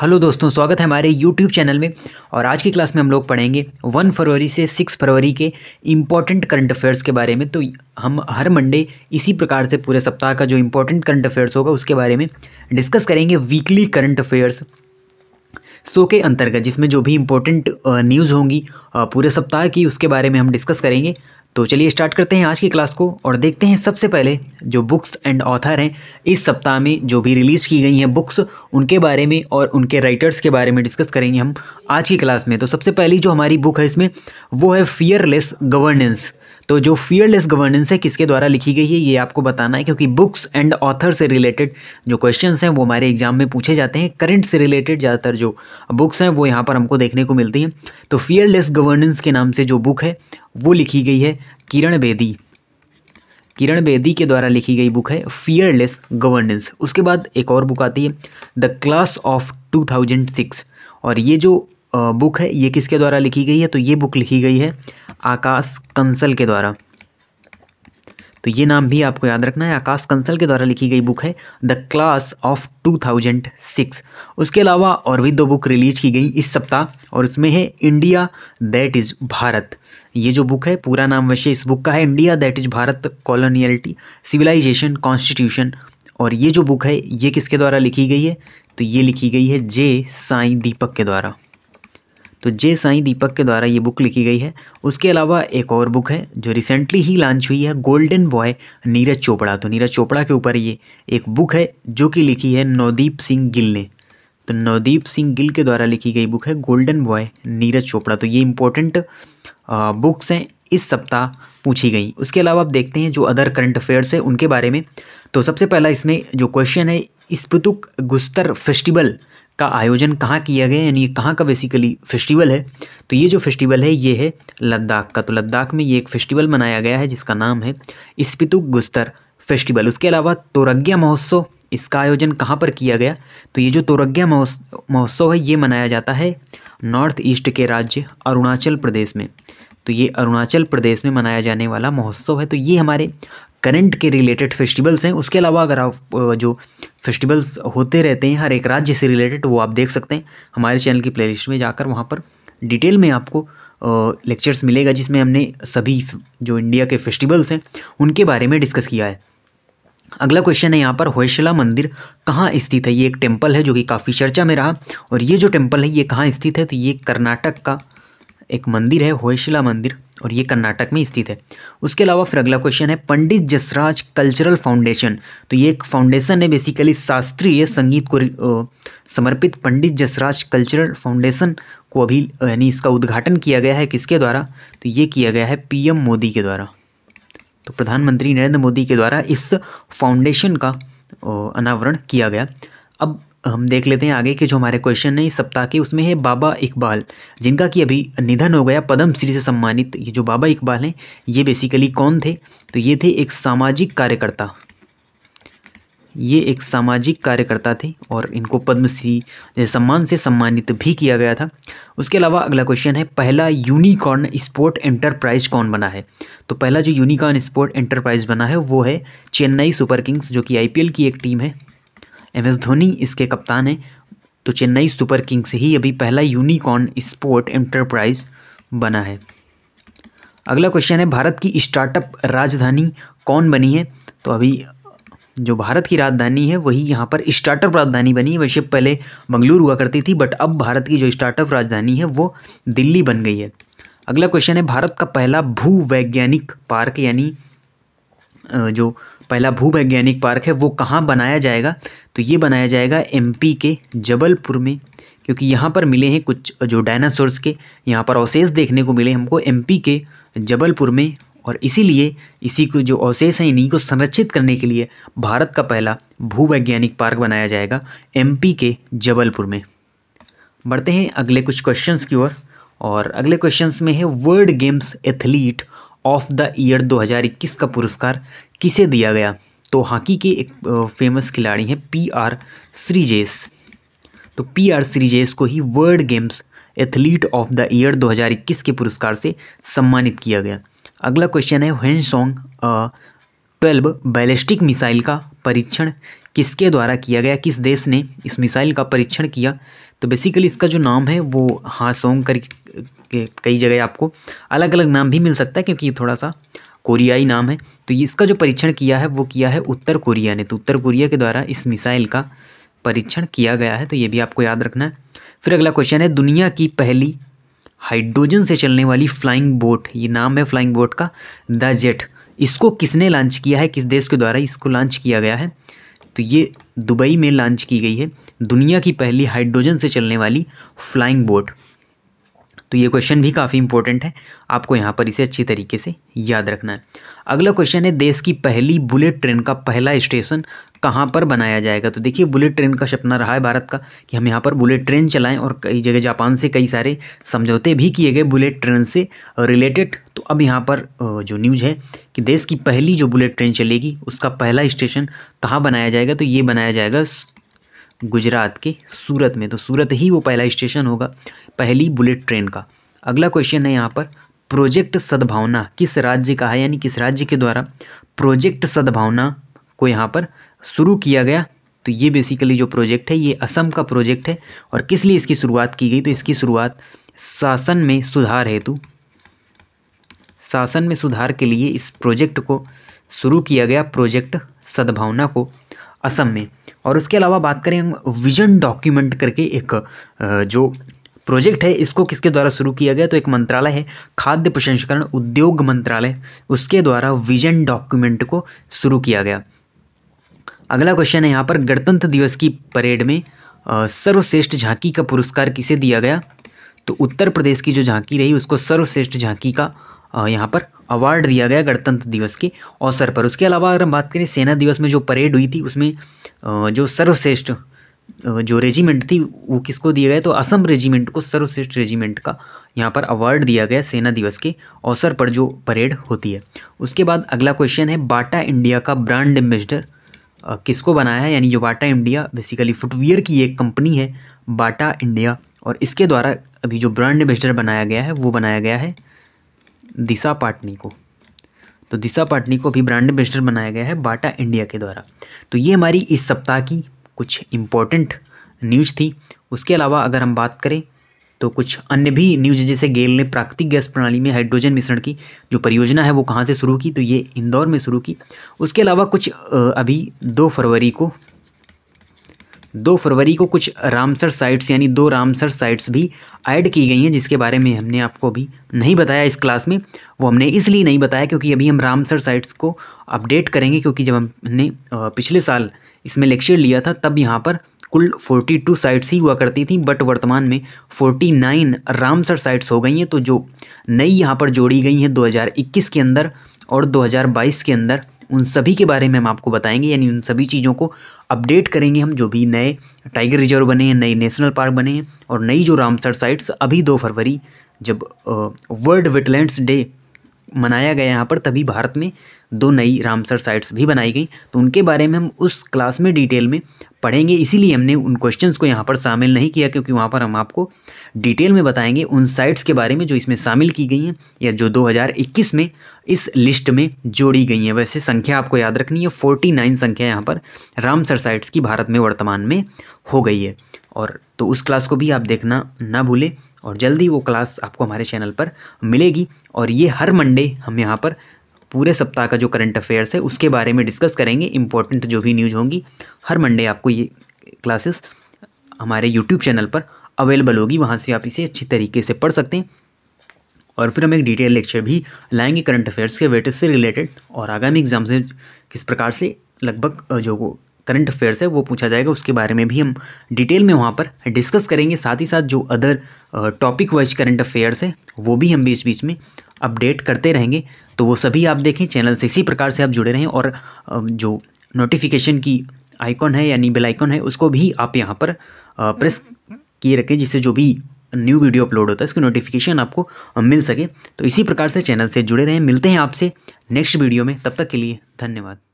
hello दोस्तों स्वागत है हमारे यूट्यूब चैनल में और आज की क्लास में हम लोग पढ़ेंगे वन फरवरी से सिक्स फरवरी के इम्पॉर्टेंट करंट अफेयर्स के बारे में तो हम हर मंडे इसी प्रकार से पूरे सप्ताह का जो इम्पोर्टेंट करंट अफेयर्स होगा उसके बारे में डिस्कस करेंगे वीकली करंट अफेयर्स सो के अंतर्गत जिसमें जो भी इम्पोर्टेंट न्यूज़ होंगी पूरे सप्ताह की उसके बारे में हम डिस्कस करेंगे तो चलिए स्टार्ट करते हैं आज की क्लास को और देखते हैं सबसे पहले जो बुक्स एंड ऑथर हैं इस सप्ताह में जो भी रिलीज़ की गई हैं बुक्स उनके बारे में और उनके राइटर्स के बारे में डिस्कस करेंगे हम आज की क्लास में तो सबसे पहली जो हमारी बुक है इसमें वो है फियरलेस गवर्नेंस तो जो फियरलेस गवर्नेंस है किसके द्वारा लिखी गई है ये आपको बताना है क्योंकि बुक्स एंड ऑथर से रिलेटेड जो क्वेश्चन हैं वो हमारे एग्जाम में पूछे जाते हैं करंट से रिलेटेड ज़्यादातर जो बुक्स हैं वो यहाँ पर हमको देखने को मिलती हैं तो फियरलेस गवर्नेंस के नाम से जो बुक है वो लिखी गई है किरण बेदी किरण बेदी के द्वारा लिखी गई बुक है फियरलेस गवर्नेंस उसके बाद एक और बुक आती है द क्लास ऑफ 2006 और ये जो बुक है ये किसके द्वारा लिखी गई है तो ये बुक लिखी गई है आकाश कंसल के द्वारा तो ये नाम भी आपको याद रखना है आकाश कंसल के द्वारा लिखी गई बुक है द क्लास ऑफ 2006 उसके अलावा और भी दो बुक रिलीज की गई इस सप्ताह और उसमें है इंडिया दैट इज़ भारत ये जो बुक है पूरा नाम वैसे इस बुक का है India that is Bharat coloniality civilisation constitution और ये जो बुक है ये किसके द्वारा लिखी गई है तो ये लिखी गई है जे साई दीपक के द्वारा तो जे साई दीपक के द्वारा ये बुक लिखी गई है उसके अलावा एक और बुक है जो रिसेंटली ही लॉन्च हुई है गोल्डन बॉय नीरज चोपड़ा तो नीरज चोपड़ा के ऊपर ये एक बुक है जो कि लिखी है नवदीप सिंह गिल ने तो नवदीप सिंह गिल के द्वारा लिखी गई बुक है गोल्डन बॉय नीरज चोपड़ा तो ये इम्पोर्टेंट बुक्स हैं इस सप्ताह पूछी गई उसके अलावा आप देखते हैं जो अदर करंट अफेयर्स है उनके बारे में तो सबसे पहला इसमें जो क्वेश्चन है स्पुतुक गुस्तर फेस्टिवल का आयोजन कहाँ किया गया यानी कहाँ का बेसिकली फेस्टिवल है तो ये जो फेस्टिवल है ये है लद्दाख का तो लद्दाख में ये एक फेस्टिवल मनाया गया है जिसका नाम है इस्पितु गुस्तर फेस्टिवल उसके अलावा तोरग्या महोत्सव इसका आयोजन कहाँ पर किया गया तो ये जो तोरग्या महोत्सव है ये मनाया जाता है नॉर्थ ईस्ट के राज्य अरुणाचल प्रदेश में तो ये अरुणाचल प्रदेश में मनाया जाने वाला महोत्सव है तो ये हमारे करंट के रिलेटेड फेस्टिवल्स हैं उसके अलावा अगर आप जो फेस्टिवल्स होते रहते हैं हर एक राज्य से रिलेटेड तो वो आप देख सकते हैं हमारे चैनल की प्लेलिस्ट में जाकर वहाँ पर डिटेल में आपको लेक्चर्स मिलेगा जिसमें हमने सभी जो इंडिया के फेस्टिवल्स हैं उनके बारे में डिस्कस किया है अगला क्वेश्चन है यहाँ पर होयशला मंदिर कहाँ स्थित है ये एक टेम्पल है जो कि काफ़ी चर्चा में रहा और ये जो टेम्पल है ये कहाँ स्थित है तो ये कर्नाटक का एक मंदिर है होयशिला मंदिर और ये कर्नाटक में स्थित है उसके अलावा फिर अगला क्वेश्चन है पंडित जसराज कल्चरल फाउंडेशन तो ये एक फाउंडेशन है बेसिकली शास्त्रीय संगीत को समर्पित पंडित जसराज कल्चरल फाउंडेशन को अभी यानी इसका उद्घाटन किया गया है किसके द्वारा तो ये किया गया है पी मोदी के द्वारा तो प्रधानमंत्री नरेंद्र मोदी के द्वारा इस फाउंडेशन का अनावरण किया गया अब हम देख लेते हैं आगे के जो हमारे क्वेश्चन है इस सप्ताह के उसमें है बाबा इकबाल जिनका कि अभी निधन हो गया पद्म श्री से सम्मानित ये जो बाबा इकबाल हैं ये बेसिकली कौन थे तो ये थे एक सामाजिक कार्यकर्ता ये एक सामाजिक कार्यकर्ता थे और इनको पद्मश्री सम्मान से सम्मानित भी किया गया था उसके अलावा अगला क्वेश्चन है पहला यूनिकॉर्न स्पोर्ट एंटरप्राइज कौन बना है तो पहला जो यूनिकॉर्न स्पोर्ट एंटरप्राइज बना है वो है चेन्नई सुपर किंग्स जो कि आईपीएल की एक टीम है एम एस धोनी इसके कप्तान हैं तो चेन्नई सुपर किंग्स ही अभी पहला यूनिकॉर्न स्पोर्ट एंटरप्राइज बना है अगला क्वेश्चन है भारत की स्टार्टअप राजधानी कौन बनी है तो अभी जो भारत की राजधानी है वही यहाँ पर स्टार्टअप राजधानी बनी है वैसे पहले बंगलुरु हुआ करती थी बट अब भारत की जो स्टार्टअप राजधानी है वो दिल्ली बन गई है अगला क्वेश्चन है भारत का पहला भूवैज्ञानिक पार्क यानी जो पहला भूवैज्ञानिक पार्क है वो कहाँ बनाया जाएगा तो ये बनाया जाएगा एमपी के जबलपुर में क्योंकि यहाँ पर मिले हैं कुछ जो डायनासोर्स के यहाँ पर अवशेष देखने को मिले हमको एम के जबलपुर में और इसीलिए इसी को जो अवशेष हैं इन्हीं को संरक्षित करने के लिए भारत का पहला भूवैज्ञानिक पार्क बनाया जाएगा एमपी के जबलपुर में बढ़ते हैं अगले कुछ क्वेश्चंस की ओर और, और अगले क्वेश्चंस में है world games athlete of the year 2021 का पुरस्कार किसे दिया गया तो हॉकी के एक फेमस खिलाड़ी हैं पी आर श्रीजेश तो पी आर श्रीजेश को ही world games athlete of the year 2021 के पुरस्कार से सम्मानित किया गया अगला क्वेश्चन है हेन सॉन्ग ट्वेल्व बैलिस्टिक मिसाइल का परीक्षण किसके द्वारा किया गया किस देश ने इस मिसाइल का परीक्षण किया तो बेसिकली इसका जो नाम है वो हासोंग कर कई जगह आपको अलग अलग नाम भी मिल सकता है क्योंकि ये थोड़ा सा कोरियाई नाम है तो इसका जो परीक्षण किया है वो किया है उत्तर कोरिया ने तो उत्तर कोरिया के द्वारा इस मिसाइल का परीक्षण किया गया है तो ये भी आपको याद रखना है फिर अगला क्वेश्चन है दुनिया की पहली हाइड्रोजन से चलने वाली फ्लाइंग बोट ये नाम है फ्लाइंग बोट का द जेट इसको किसने लॉन्च किया है किस देश के द्वारा इसको लॉन्च किया गया है तो ये दुबई में लॉन्च की गई है दुनिया की पहली हाइड्रोजन से चलने वाली फ्लाइंग बोट तो ये क्वेश्चन भी काफ़ी इंपॉर्टेंट है आपको यहाँ पर इसे अच्छी तरीके से याद रखना है अगला क्वेश्चन है देश की पहली बुलेट ट्रेन का पहला स्टेशन कहाँ पर बनाया जाएगा तो देखिए बुलेट ट्रेन का सपना रहा है भारत का कि हम यहाँ पर बुलेट ट्रेन चलाएं और कई जगह जापान से कई सारे समझौते भी किए गए बुलेट ट्रेन से रिलेटेड तो अब यहाँ पर जो न्यूज है कि देश की पहली जो बुलेट ट्रेन चलेगी उसका पहला स्टेशन कहाँ बनाया जाएगा तो ये बनाया जाएगा गुजरात के सूरत में तो सूरत ही वो पहला स्टेशन होगा पहली बुलेट ट्रेन का अगला क्वेश्चन है यहाँ पर प्रोजेक्ट सद्भावना किस राज्य का है यानी किस राज्य के द्वारा प्रोजेक्ट सद्भावना को यहाँ पर शुरू किया गया तो ये बेसिकली जो प्रोजेक्ट है ये असम का प्रोजेक्ट है और किस लिए इसकी शुरुआत की गई तो इसकी शुरुआत शासन में सुधार हेतु शासन में सुधार के लिए इस प्रोजेक्ट को शुरू किया गया प्रोजेक्ट सद्भावना को असम में और उसके अलावा बात करें हम विजन डॉक्यूमेंट करके एक जो प्रोजेक्ट है इसको किसके द्वारा शुरू किया गया तो एक मंत्रालय है खाद्य प्रसंस्करण उद्योग मंत्रालय उसके द्वारा विजन डॉक्यूमेंट को शुरू किया गया अगला क्वेश्चन है यहाँ पर गणतंत्र दिवस की परेड में सर्वश्रेष्ठ झांकी का पुरस्कार किसे दिया गया तो उत्तर प्रदेश की जो झांकी रही उसको सर्वश्रेष्ठ झांकी का यहाँ पर अवार्ड दिया गया गणतंत्र दिवस के अवसर पर उसके अलावा अगर हम बात करें सेना दिवस में जो परेड हुई थी उसमें जो सर्वश्रेष्ठ जो रेजिमेंट थी वो किसको दिया गया तो असम रेजिमेंट को सर्वश्रेष्ठ रेजिमेंट का यहाँ पर अवार्ड दिया गया सेना दिवस के अवसर पर जो परेड होती है उसके बाद अगला क्वेश्चन है बाटा इंडिया का ब्रांड एम्बेसडर किसको बनाया है यानी जो बाटा इंडिया बेसिकली फुटवियर की एक कंपनी है बाटा इंडिया और इसके द्वारा अभी जो ब्रांड एम्बेसडर बनाया गया है वो बनाया गया है दिशा पाटनी को तो दिशा पाटनी को भी ब्रांड एम्बेसडर बनाया गया है बाटा इंडिया के द्वारा तो ये हमारी इस सप्ताह की कुछ इम्पोर्टेंट न्यूज थी उसके अलावा अगर हम बात करें तो कुछ अन्य भी न्यूज जैसे गेल ने प्राकृतिक गैस प्रणाली में हाइड्रोजन मिश्रण की जो परियोजना है वो कहाँ से शुरू की तो ये इंदौर में शुरू की उसके अलावा कुछ अभी दो फरवरी को दो फरवरी को कुछ रामसर साइट्स यानी दो रामसर साइट्स भी ऐड की गई हैं जिसके बारे में हमने आपको अभी नहीं बताया इस क्लास में वो हमने इसलिए नहीं बताया क्योंकि अभी हम रामसर साइट्स को अपडेट करेंगे क्योंकि जब हमने पिछले साल इसमें लेक्चर लिया था तब यहाँ पर कुल 42 साइट्स ही हुआ करती थी बट वर्तमान में 49 रामसर साइट्स हो गई हैं तो जो नई यहाँ पर जोड़ी गई हैं 2021 के अंदर और 2022 के अंदर उन सभी के बारे में हम आपको बताएंगे यानी उन सभी चीज़ों को अपडेट करेंगे हम जो भी नए टाइगर रिजर्व बने हैं नए नेशनल पार्क बने हैं और नई जो रामसर साइट्स अभी दो फरवरी जब वर्ल्ड वेटलैंड्स डे मनाया गया यहाँ पर तभी भारत में दो नई रामसर साइट्स भी बनाई गई तो उनके बारे में हम उस क्लास में डिटेल में पढ़ेंगे इसीलिए हमने उन क्वेश्चन को यहाँ पर शामिल नहीं किया क्योंकि वहाँ पर हम आपको डिटेल में बताएंगे उन साइट्स के बारे में जो इसमें शामिल की गई हैं या जो 2021 में इस लिस्ट में जोड़ी गई हैं वैसे संख्या आपको याद रखनी है फोर्टी नाइन संख्या यहाँ पर रामसर साइट्स की भारत में वर्तमान में हो गई है और तो उस क्लास को भी आप देखना ना भूलें और जल्दी वो क्लास आपको हमारे चैनल पर मिलेगी और ये हर मंडे हम यहाँ पर पूरे सप्ताह का जो करंट अफेयर्स है उसके बारे में डिस्कस करेंगे इंपॉर्टेंट जो भी न्यूज़ होंगी हर मंडे आपको ये क्लासेस हमारे यूट्यूब चैनल पर अवेलेबल होगी वहाँ से आप इसे अच्छी तरीके से पढ़ सकते हैं और फिर हम एक डिटेल लेक्चर भी लाएंगे करंट अफेयर्स के वेटेज से रिलेटेड और आगामी एग्ज़ाम से किस प्रकार से लगभग जो करंट अफेयर्स है वो पूछा जाएगा उसके बारे में भी हम डिटेल में वहाँ पर डिस्कस करेंगे साथ ही साथ जो other topic wise current affairs है वो भी हम बीच बीच में अपडेट करते रहेंगे तो वो सभी आप देखें चैनल से इसी प्रकार से आप जुड़े रहें और जो नोटिफिकेशन की आइकॉन है यानी बेल आइकॉन है उसको भी आप यहाँ पर प्रेस किए रखें जिससे जो भी न्यू वीडियो अपलोड होता है उसकी नोटिफिकेशन आपको मिल सके तो इसी प्रकार से चैनल से जुड़े रहें मिलते हैं आपसे नेक्स्ट वीडियो में तब तक के लिए धन्यवाद